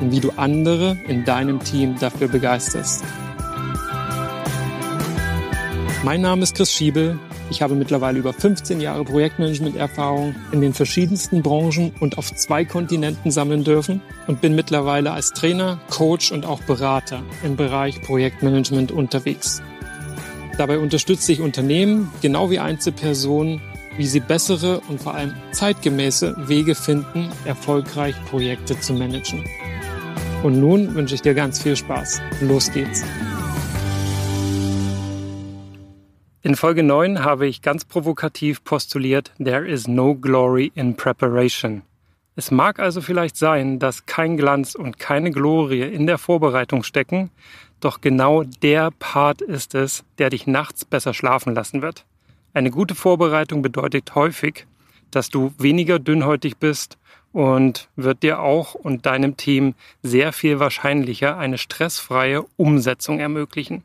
und wie du andere in deinem Team dafür begeisterst. Mein Name ist Chris Schiebel. Ich habe mittlerweile über 15 Jahre Projektmanagement-Erfahrung in den verschiedensten Branchen und auf zwei Kontinenten sammeln dürfen und bin mittlerweile als Trainer, Coach und auch Berater im Bereich Projektmanagement unterwegs. Dabei unterstütze ich Unternehmen genau wie Einzelpersonen, wie sie bessere und vor allem zeitgemäße Wege finden, erfolgreich Projekte zu managen. Und nun wünsche ich dir ganz viel Spaß. Los geht's. In Folge 9 habe ich ganz provokativ postuliert, There is no glory in preparation. Es mag also vielleicht sein, dass kein Glanz und keine Glorie in der Vorbereitung stecken, doch genau der Part ist es, der dich nachts besser schlafen lassen wird. Eine gute Vorbereitung bedeutet häufig, dass du weniger dünnhäutig bist und wird dir auch und deinem Team sehr viel wahrscheinlicher eine stressfreie Umsetzung ermöglichen.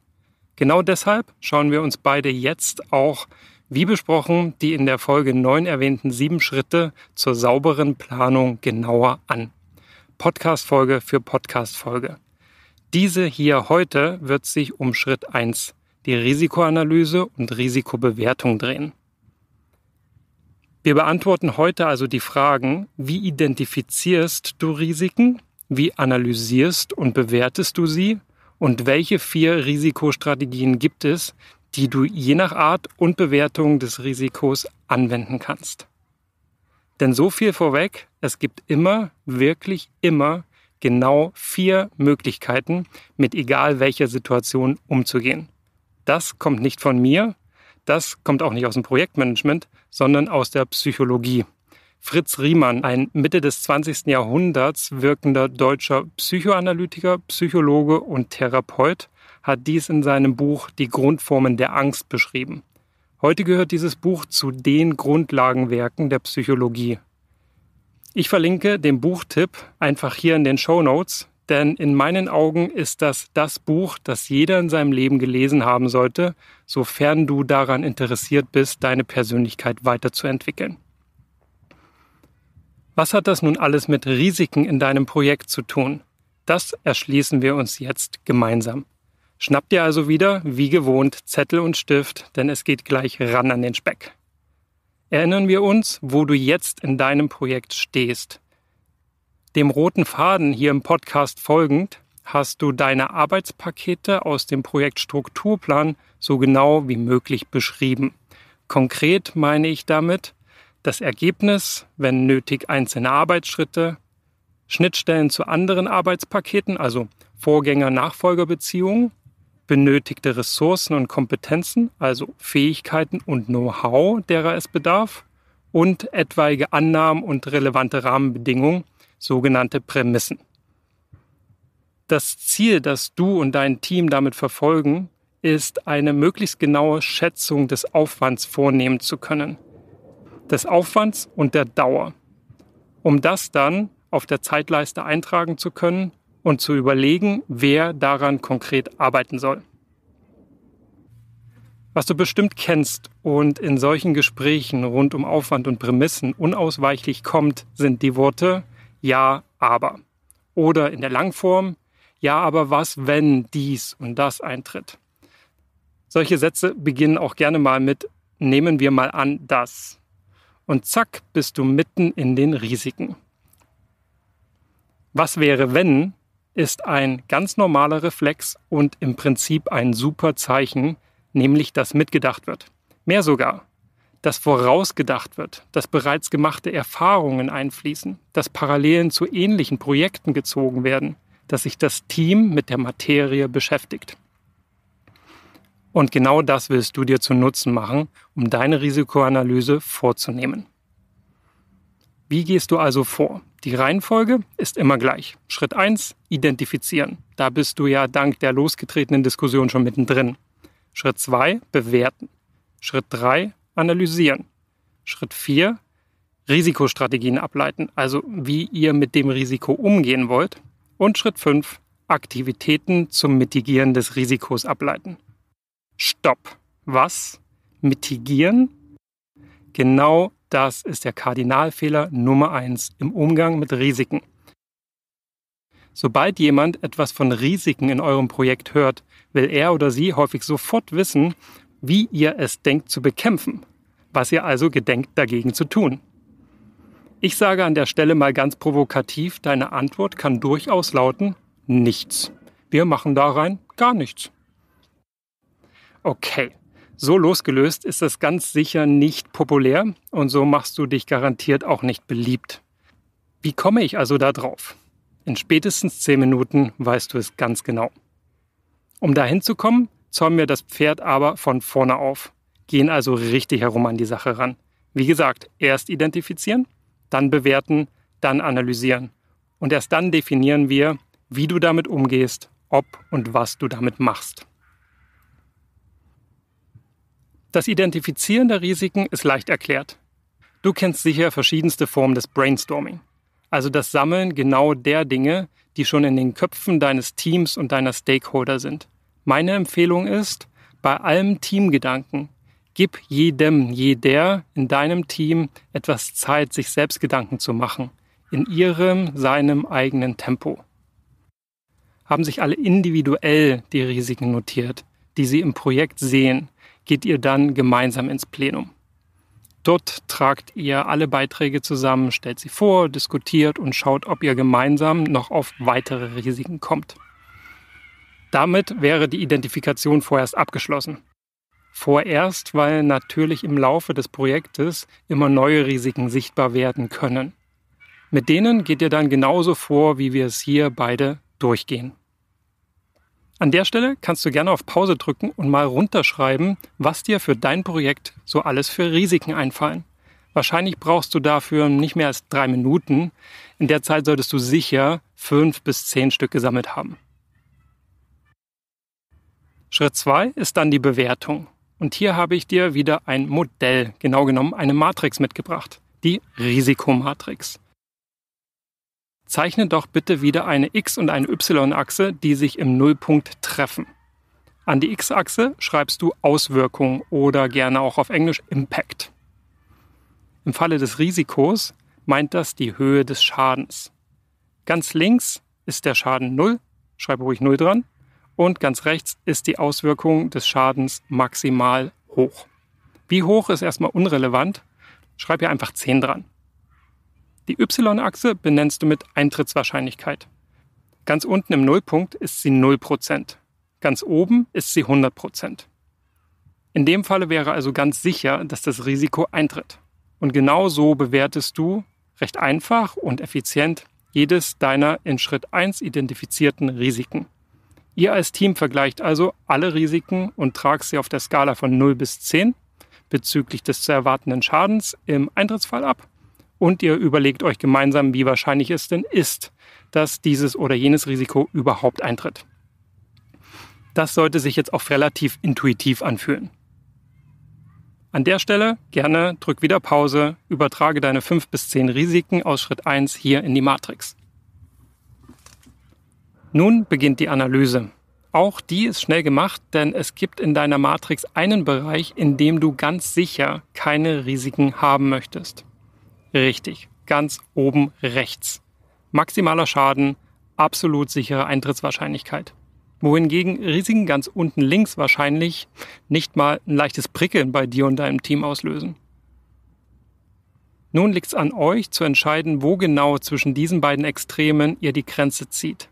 Genau deshalb schauen wir uns beide jetzt auch, wie besprochen, die in der Folge 9 erwähnten sieben Schritte zur sauberen Planung genauer an. Podcast-Folge für Podcast-Folge. Diese hier heute wird sich um Schritt 1, die Risikoanalyse und Risikobewertung drehen. Wir beantworten heute also die Fragen, wie identifizierst du Risiken, wie analysierst und bewertest du sie und welche vier Risikostrategien gibt es, die du je nach Art und Bewertung des Risikos anwenden kannst. Denn so viel vorweg, es gibt immer, wirklich immer genau vier Möglichkeiten, mit egal welcher Situation umzugehen. Das kommt nicht von mir, das kommt auch nicht aus dem Projektmanagement, sondern aus der Psychologie. Fritz Riemann, ein Mitte des 20. Jahrhunderts wirkender deutscher Psychoanalytiker, Psychologe und Therapeut, hat dies in seinem Buch Die Grundformen der Angst beschrieben. Heute gehört dieses Buch zu den Grundlagenwerken der Psychologie. Ich verlinke den Buchtipp einfach hier in den Show Notes, denn in meinen Augen ist das das Buch, das jeder in seinem Leben gelesen haben sollte, sofern du daran interessiert bist, deine Persönlichkeit weiterzuentwickeln. Was hat das nun alles mit Risiken in deinem Projekt zu tun? Das erschließen wir uns jetzt gemeinsam. Schnapp dir also wieder, wie gewohnt, Zettel und Stift, denn es geht gleich ran an den Speck. Erinnern wir uns, wo du jetzt in deinem Projekt stehst. Dem roten Faden hier im Podcast folgend hast du deine Arbeitspakete aus dem Projekt Strukturplan so genau wie möglich beschrieben. Konkret meine ich damit das Ergebnis, wenn nötig einzelne Arbeitsschritte, Schnittstellen zu anderen Arbeitspaketen, also Vorgänger-Nachfolgerbeziehungen, benötigte Ressourcen und Kompetenzen, also Fähigkeiten und Know-how, derer es bedarf, und etwaige Annahmen und relevante Rahmenbedingungen, sogenannte Prämissen das Ziel, das du und dein Team damit verfolgen, ist eine möglichst genaue Schätzung des Aufwands vornehmen zu können. Des Aufwands und der Dauer. Um das dann auf der Zeitleiste eintragen zu können und zu überlegen, wer daran konkret arbeiten soll. Was du bestimmt kennst und in solchen Gesprächen rund um Aufwand und Prämissen unausweichlich kommt, sind die Worte Ja, aber. Oder in der Langform ja, aber was, wenn dies und das eintritt? Solche Sätze beginnen auch gerne mal mit Nehmen wir mal an, das. Und zack, bist du mitten in den Risiken. Was wäre, wenn, ist ein ganz normaler Reflex und im Prinzip ein super Zeichen, nämlich dass mitgedacht wird. Mehr sogar, dass vorausgedacht wird, dass bereits gemachte Erfahrungen einfließen, dass Parallelen zu ähnlichen Projekten gezogen werden – dass sich das Team mit der Materie beschäftigt. Und genau das willst du dir zu Nutzen machen, um deine Risikoanalyse vorzunehmen. Wie gehst du also vor? Die Reihenfolge ist immer gleich. Schritt 1, identifizieren. Da bist du ja dank der losgetretenen Diskussion schon mittendrin. Schritt 2, bewerten. Schritt 3, analysieren. Schritt 4, Risikostrategien ableiten, also wie ihr mit dem Risiko umgehen wollt. Und Schritt 5. Aktivitäten zum Mitigieren des Risikos ableiten. Stopp. Was? Mitigieren? Genau das ist der Kardinalfehler Nummer 1 im Umgang mit Risiken. Sobald jemand etwas von Risiken in eurem Projekt hört, will er oder sie häufig sofort wissen, wie ihr es denkt zu bekämpfen, was ihr also gedenkt dagegen zu tun. Ich sage an der Stelle mal ganz provokativ, deine Antwort kann durchaus lauten nichts. Wir machen da rein gar nichts. Okay, so losgelöst ist das ganz sicher nicht populär und so machst du dich garantiert auch nicht beliebt. Wie komme ich also da drauf? In spätestens 10 Minuten weißt du es ganz genau. Um dahin zu kommen, zäumen wir das Pferd aber von vorne auf, gehen also richtig herum an die Sache ran. Wie gesagt, erst identifizieren, dann bewerten, dann analysieren. Und erst dann definieren wir, wie du damit umgehst, ob und was du damit machst. Das Identifizieren der Risiken ist leicht erklärt. Du kennst sicher verschiedenste Formen des Brainstorming, also das Sammeln genau der Dinge, die schon in den Köpfen deines Teams und deiner Stakeholder sind. Meine Empfehlung ist, bei allem Teamgedanken Gib jedem, jeder in deinem Team etwas Zeit, sich selbst Gedanken zu machen, in ihrem, seinem eigenen Tempo. Haben sich alle individuell die Risiken notiert, die sie im Projekt sehen, geht ihr dann gemeinsam ins Plenum. Dort tragt ihr alle Beiträge zusammen, stellt sie vor, diskutiert und schaut, ob ihr gemeinsam noch auf weitere Risiken kommt. Damit wäre die Identifikation vorerst abgeschlossen. Vorerst, weil natürlich im Laufe des Projektes immer neue Risiken sichtbar werden können. Mit denen geht ihr dann genauso vor, wie wir es hier beide durchgehen. An der Stelle kannst du gerne auf Pause drücken und mal runterschreiben, was dir für dein Projekt so alles für Risiken einfallen. Wahrscheinlich brauchst du dafür nicht mehr als drei Minuten. In der Zeit solltest du sicher fünf bis zehn Stück gesammelt haben. Schritt zwei ist dann die Bewertung. Und hier habe ich dir wieder ein Modell, genau genommen eine Matrix mitgebracht, die Risikomatrix. Zeichne doch bitte wieder eine X- und eine Y-Achse, die sich im Nullpunkt treffen. An die X-Achse schreibst du Auswirkung oder gerne auch auf Englisch Impact. Im Falle des Risikos meint das die Höhe des Schadens. Ganz links ist der Schaden 0, schreibe ruhig 0 dran. Und ganz rechts ist die Auswirkung des Schadens maximal hoch. Wie hoch ist erstmal unrelevant. Schreib hier einfach 10 dran. Die y-Achse benennst du mit Eintrittswahrscheinlichkeit. Ganz unten im Nullpunkt ist sie 0%. Ganz oben ist sie 100%. In dem Falle wäre also ganz sicher, dass das Risiko eintritt. Und genau so bewertest du recht einfach und effizient jedes deiner in Schritt 1 identifizierten Risiken. Ihr als Team vergleicht also alle Risiken und tragt sie auf der Skala von 0 bis 10 bezüglich des zu erwartenden Schadens im Eintrittsfall ab und ihr überlegt euch gemeinsam, wie wahrscheinlich es denn ist, dass dieses oder jenes Risiko überhaupt eintritt. Das sollte sich jetzt auch relativ intuitiv anfühlen. An der Stelle gerne drück wieder Pause, übertrage deine 5 bis 10 Risiken aus Schritt 1 hier in die Matrix. Nun beginnt die Analyse. Auch die ist schnell gemacht, denn es gibt in deiner Matrix einen Bereich, in dem du ganz sicher keine Risiken haben möchtest. Richtig, ganz oben rechts. Maximaler Schaden, absolut sichere Eintrittswahrscheinlichkeit. Wohingegen Risiken ganz unten links wahrscheinlich nicht mal ein leichtes Prickeln bei dir und deinem Team auslösen. Nun liegt es an euch zu entscheiden, wo genau zwischen diesen beiden Extremen ihr die Grenze zieht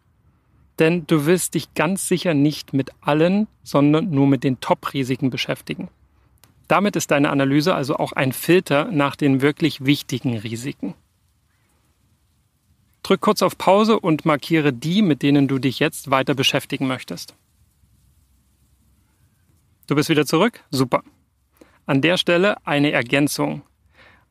denn du wirst dich ganz sicher nicht mit allen, sondern nur mit den Top-Risiken beschäftigen. Damit ist deine Analyse also auch ein Filter nach den wirklich wichtigen Risiken. Drück kurz auf Pause und markiere die, mit denen du dich jetzt weiter beschäftigen möchtest. Du bist wieder zurück? Super. An der Stelle eine Ergänzung.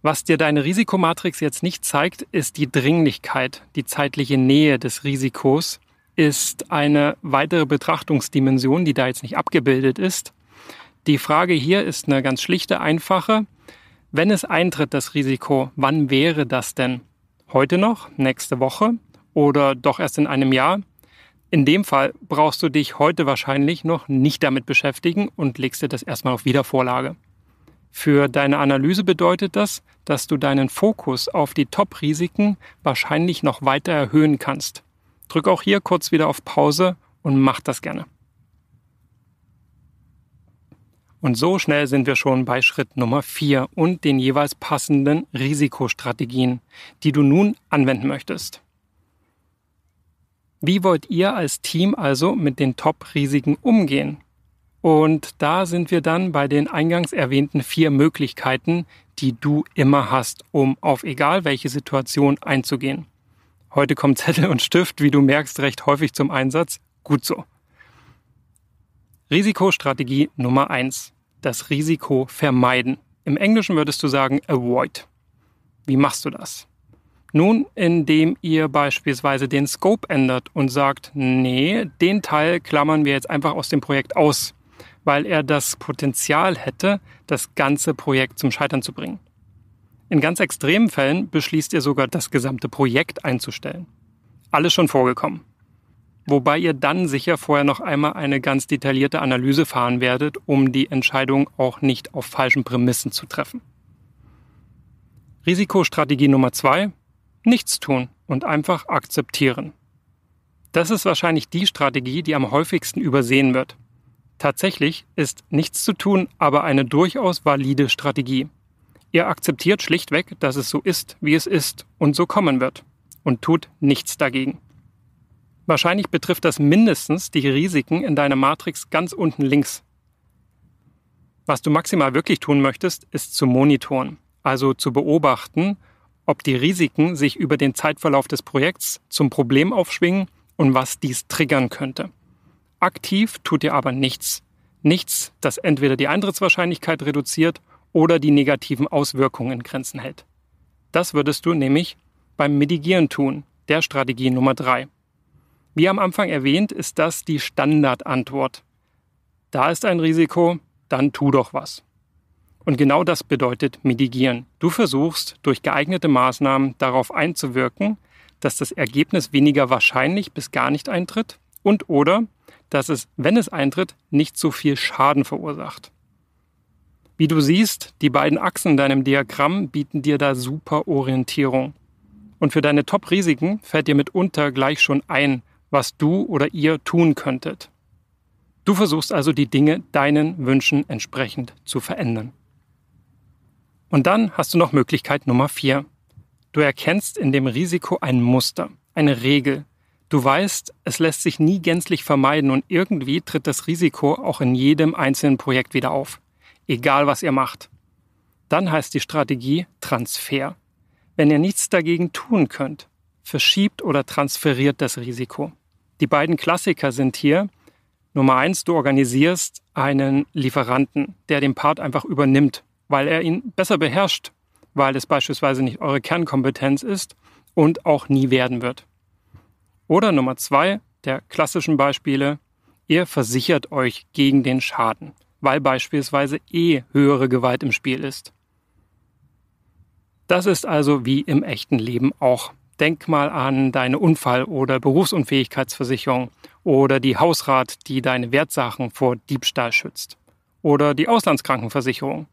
Was dir deine Risikomatrix jetzt nicht zeigt, ist die Dringlichkeit, die zeitliche Nähe des Risikos ist eine weitere Betrachtungsdimension, die da jetzt nicht abgebildet ist. Die Frage hier ist eine ganz schlichte, einfache. Wenn es eintritt, das Risiko, wann wäre das denn? Heute noch, nächste Woche oder doch erst in einem Jahr? In dem Fall brauchst du dich heute wahrscheinlich noch nicht damit beschäftigen und legst dir das erstmal auf Wiedervorlage. Für deine Analyse bedeutet das, dass du deinen Fokus auf die Top-Risiken wahrscheinlich noch weiter erhöhen kannst drück auch hier kurz wieder auf Pause und mach das gerne. Und so schnell sind wir schon bei Schritt Nummer 4 und den jeweils passenden Risikostrategien, die du nun anwenden möchtest. Wie wollt ihr als Team also mit den Top-Risiken umgehen? Und da sind wir dann bei den eingangs erwähnten vier Möglichkeiten, die du immer hast, um auf egal welche Situation einzugehen. Heute kommen Zettel und Stift, wie du merkst, recht häufig zum Einsatz. Gut so. Risikostrategie Nummer eins: Das Risiko vermeiden. Im Englischen würdest du sagen avoid. Wie machst du das? Nun, indem ihr beispielsweise den Scope ändert und sagt, nee, den Teil klammern wir jetzt einfach aus dem Projekt aus, weil er das Potenzial hätte, das ganze Projekt zum Scheitern zu bringen. In ganz extremen Fällen beschließt ihr sogar, das gesamte Projekt einzustellen. Alles schon vorgekommen. Wobei ihr dann sicher vorher noch einmal eine ganz detaillierte Analyse fahren werdet, um die Entscheidung auch nicht auf falschen Prämissen zu treffen. Risikostrategie Nummer zwei: Nichts tun und einfach akzeptieren. Das ist wahrscheinlich die Strategie, die am häufigsten übersehen wird. Tatsächlich ist nichts zu tun aber eine durchaus valide Strategie. Ihr akzeptiert schlichtweg, dass es so ist, wie es ist und so kommen wird und tut nichts dagegen. Wahrscheinlich betrifft das mindestens die Risiken in deiner Matrix ganz unten links. Was du maximal wirklich tun möchtest, ist zu monitoren, also zu beobachten, ob die Risiken sich über den Zeitverlauf des Projekts zum Problem aufschwingen und was dies triggern könnte. Aktiv tut ihr aber nichts. Nichts, das entweder die Eintrittswahrscheinlichkeit reduziert oder die negativen Auswirkungen in Grenzen hält. Das würdest du nämlich beim Mitigieren tun, der Strategie Nummer drei. Wie am Anfang erwähnt, ist das die Standardantwort. Da ist ein Risiko, dann tu doch was. Und genau das bedeutet mitigieren. Du versuchst durch geeignete Maßnahmen darauf einzuwirken, dass das Ergebnis weniger wahrscheinlich bis gar nicht eintritt und oder dass es, wenn es eintritt, nicht so viel Schaden verursacht. Wie du siehst, die beiden Achsen in deinem Diagramm bieten dir da super Orientierung. Und für deine Top-Risiken fällt dir mitunter gleich schon ein, was du oder ihr tun könntet. Du versuchst also die Dinge deinen Wünschen entsprechend zu verändern. Und dann hast du noch Möglichkeit Nummer vier. Du erkennst in dem Risiko ein Muster, eine Regel. Du weißt, es lässt sich nie gänzlich vermeiden und irgendwie tritt das Risiko auch in jedem einzelnen Projekt wieder auf egal was ihr macht. Dann heißt die Strategie Transfer. Wenn ihr nichts dagegen tun könnt, verschiebt oder transferiert das Risiko. Die beiden Klassiker sind hier Nummer eins, du organisierst einen Lieferanten, der den Part einfach übernimmt, weil er ihn besser beherrscht, weil es beispielsweise nicht eure Kernkompetenz ist und auch nie werden wird. Oder Nummer zwei der klassischen Beispiele, ihr versichert euch gegen den Schaden weil beispielsweise eh höhere Gewalt im Spiel ist. Das ist also wie im echten Leben auch. Denk mal an deine Unfall- oder Berufsunfähigkeitsversicherung oder die Hausrat, die deine Wertsachen vor Diebstahl schützt oder die Auslandskrankenversicherung.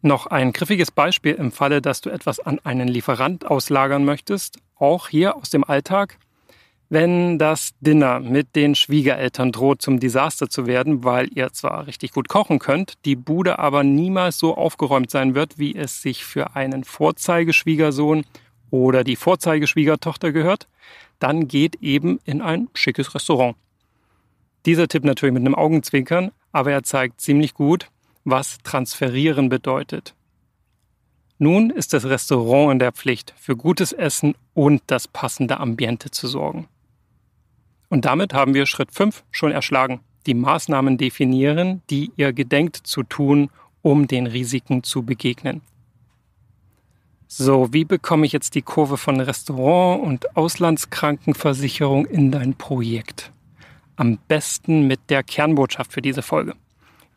Noch ein griffiges Beispiel im Falle, dass du etwas an einen Lieferant auslagern möchtest, auch hier aus dem Alltag – wenn das Dinner mit den Schwiegereltern droht zum Desaster zu werden, weil ihr zwar richtig gut kochen könnt, die Bude aber niemals so aufgeräumt sein wird, wie es sich für einen Vorzeigeschwiegersohn oder die Vorzeigeschwiegertochter gehört, dann geht eben in ein schickes Restaurant. Dieser Tipp natürlich mit einem Augenzwinkern, aber er zeigt ziemlich gut, was transferieren bedeutet. Nun ist das Restaurant in der Pflicht, für gutes Essen und das passende Ambiente zu sorgen. Und damit haben wir Schritt 5 schon erschlagen. Die Maßnahmen definieren, die ihr gedenkt zu tun, um den Risiken zu begegnen. So, wie bekomme ich jetzt die Kurve von Restaurant und Auslandskrankenversicherung in dein Projekt? Am besten mit der Kernbotschaft für diese Folge.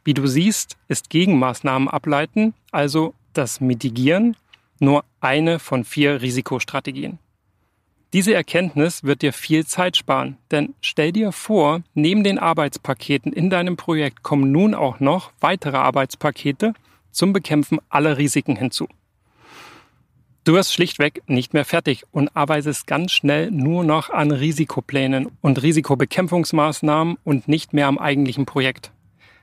Wie du siehst, ist Gegenmaßnahmen ableiten, also das Mitigieren, nur eine von vier Risikostrategien. Diese Erkenntnis wird dir viel Zeit sparen, denn stell dir vor, neben den Arbeitspaketen in deinem Projekt kommen nun auch noch weitere Arbeitspakete zum Bekämpfen aller Risiken hinzu. Du wirst schlichtweg nicht mehr fertig und arbeitest ganz schnell nur noch an Risikoplänen und Risikobekämpfungsmaßnahmen und nicht mehr am eigentlichen Projekt.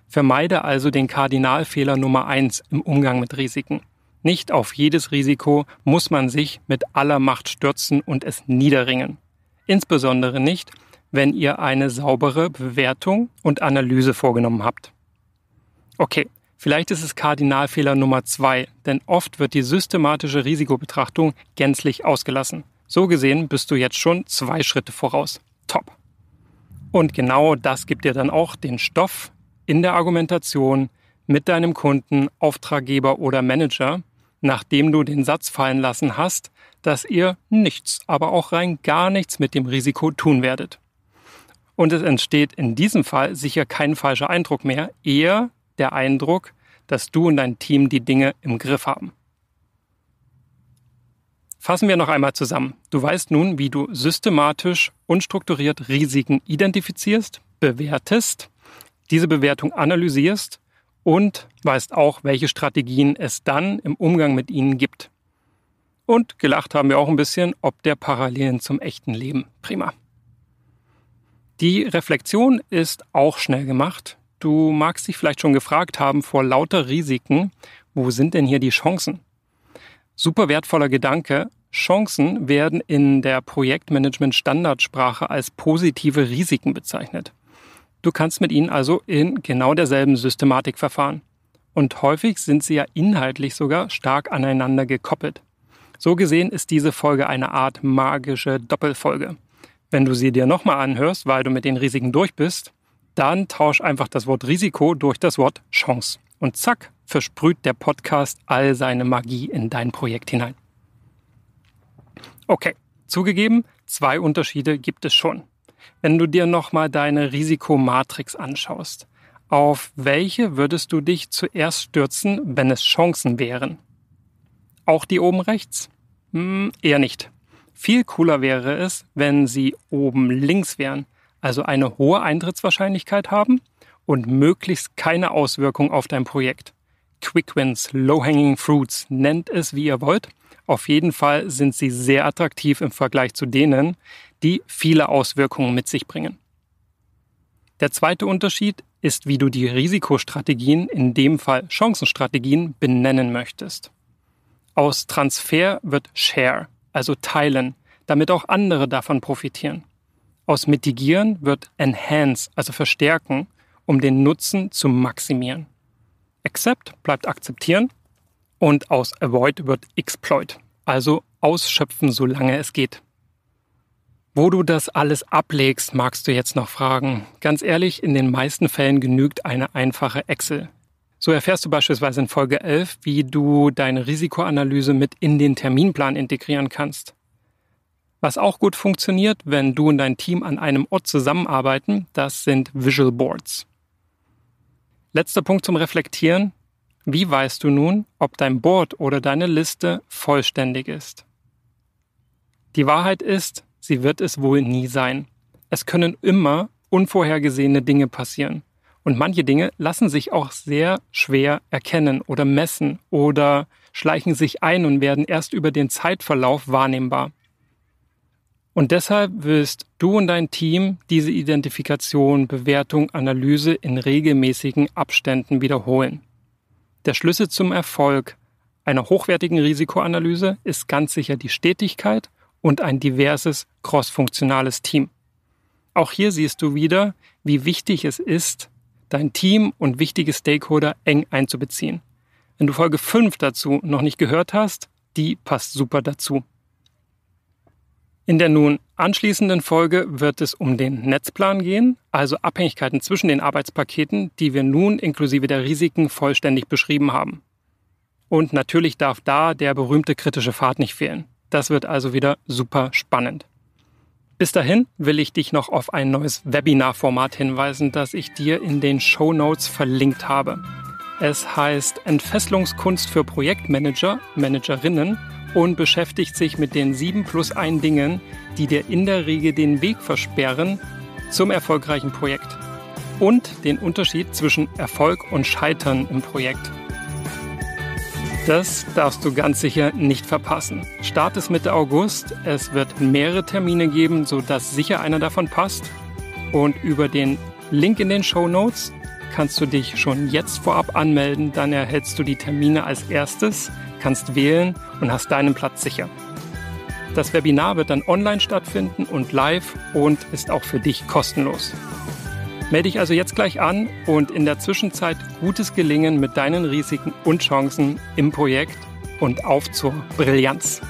Vermeide also den Kardinalfehler Nummer eins im Umgang mit Risiken. Nicht auf jedes Risiko muss man sich mit aller Macht stürzen und es niederringen. Insbesondere nicht, wenn ihr eine saubere Bewertung und Analyse vorgenommen habt. Okay, vielleicht ist es Kardinalfehler Nummer zwei, denn oft wird die systematische Risikobetrachtung gänzlich ausgelassen. So gesehen bist du jetzt schon zwei Schritte voraus. Top. Und genau das gibt dir dann auch den Stoff in der Argumentation mit deinem Kunden, Auftraggeber oder Manager, nachdem du den Satz fallen lassen hast, dass ihr nichts, aber auch rein gar nichts mit dem Risiko tun werdet. Und es entsteht in diesem Fall sicher kein falscher Eindruck mehr, eher der Eindruck, dass du und dein Team die Dinge im Griff haben. Fassen wir noch einmal zusammen. Du weißt nun, wie du systematisch und strukturiert Risiken identifizierst, bewertest, diese Bewertung analysierst und weißt auch, welche Strategien es dann im Umgang mit ihnen gibt. Und gelacht haben wir auch ein bisschen, ob der Parallelen zum echten Leben. Prima. Die Reflexion ist auch schnell gemacht. Du magst dich vielleicht schon gefragt haben vor lauter Risiken, wo sind denn hier die Chancen? Super wertvoller Gedanke. Chancen werden in der Projektmanagement-Standardsprache als positive Risiken bezeichnet. Du kannst mit ihnen also in genau derselben Systematik verfahren. Und häufig sind sie ja inhaltlich sogar stark aneinander gekoppelt. So gesehen ist diese Folge eine Art magische Doppelfolge. Wenn du sie dir nochmal anhörst, weil du mit den Risiken durch bist, dann tausch einfach das Wort Risiko durch das Wort Chance. Und zack, versprüht der Podcast all seine Magie in dein Projekt hinein. Okay, zugegeben, zwei Unterschiede gibt es schon wenn du dir nochmal deine Risikomatrix anschaust. Auf welche würdest du dich zuerst stürzen, wenn es Chancen wären? Auch die oben rechts? Hm, eher nicht. Viel cooler wäre es, wenn sie oben links wären, also eine hohe Eintrittswahrscheinlichkeit haben und möglichst keine Auswirkung auf dein Projekt. Quick Wins, Low-Hanging Fruits, nennt es wie ihr wollt. Auf jeden Fall sind sie sehr attraktiv im Vergleich zu denen, die viele Auswirkungen mit sich bringen. Der zweite Unterschied ist, wie du die Risikostrategien, in dem Fall Chancenstrategien, benennen möchtest. Aus Transfer wird Share, also teilen, damit auch andere davon profitieren. Aus Mitigieren wird Enhance, also verstärken, um den Nutzen zu maximieren. Accept bleibt akzeptieren und aus Avoid wird Exploit, also ausschöpfen, solange es geht. Wo du das alles ablegst, magst du jetzt noch fragen. Ganz ehrlich, in den meisten Fällen genügt eine einfache Excel. So erfährst du beispielsweise in Folge 11, wie du deine Risikoanalyse mit in den Terminplan integrieren kannst. Was auch gut funktioniert, wenn du und dein Team an einem Ort zusammenarbeiten, das sind Visual Boards. Letzter Punkt zum Reflektieren. Wie weißt du nun, ob dein Board oder deine Liste vollständig ist? Die Wahrheit ist, sie wird es wohl nie sein. Es können immer unvorhergesehene Dinge passieren. Und manche Dinge lassen sich auch sehr schwer erkennen oder messen oder schleichen sich ein und werden erst über den Zeitverlauf wahrnehmbar. Und deshalb willst du und dein Team diese Identifikation, Bewertung, Analyse in regelmäßigen Abständen wiederholen. Der Schlüssel zum Erfolg einer hochwertigen Risikoanalyse ist ganz sicher die Stetigkeit und ein diverses, crossfunktionales Team. Auch hier siehst du wieder, wie wichtig es ist, dein Team und wichtige Stakeholder eng einzubeziehen. Wenn du Folge 5 dazu noch nicht gehört hast, die passt super dazu. In der nun anschließenden Folge wird es um den Netzplan gehen, also Abhängigkeiten zwischen den Arbeitspaketen, die wir nun inklusive der Risiken vollständig beschrieben haben. Und natürlich darf da der berühmte kritische Pfad nicht fehlen. Das wird also wieder super spannend. Bis dahin will ich dich noch auf ein neues Webinarformat hinweisen, das ich dir in den Show Notes verlinkt habe. Es heißt Entfesselungskunst für Projektmanager, Managerinnen und beschäftigt sich mit den 7 plus 1 Dingen, die dir in der Regel den Weg versperren zum erfolgreichen Projekt und den Unterschied zwischen Erfolg und Scheitern im Projekt. Das darfst du ganz sicher nicht verpassen. Start ist Mitte August. Es wird mehrere Termine geben, sodass sicher einer davon passt. Und über den Link in den Show Notes kannst du dich schon jetzt vorab anmelden. Dann erhältst du die Termine als erstes, kannst wählen und hast deinen Platz sicher. Das Webinar wird dann online stattfinden und live und ist auch für dich kostenlos. Melde dich also jetzt gleich an und in der Zwischenzeit gutes Gelingen mit deinen Risiken und Chancen im Projekt und auf zur Brillanz.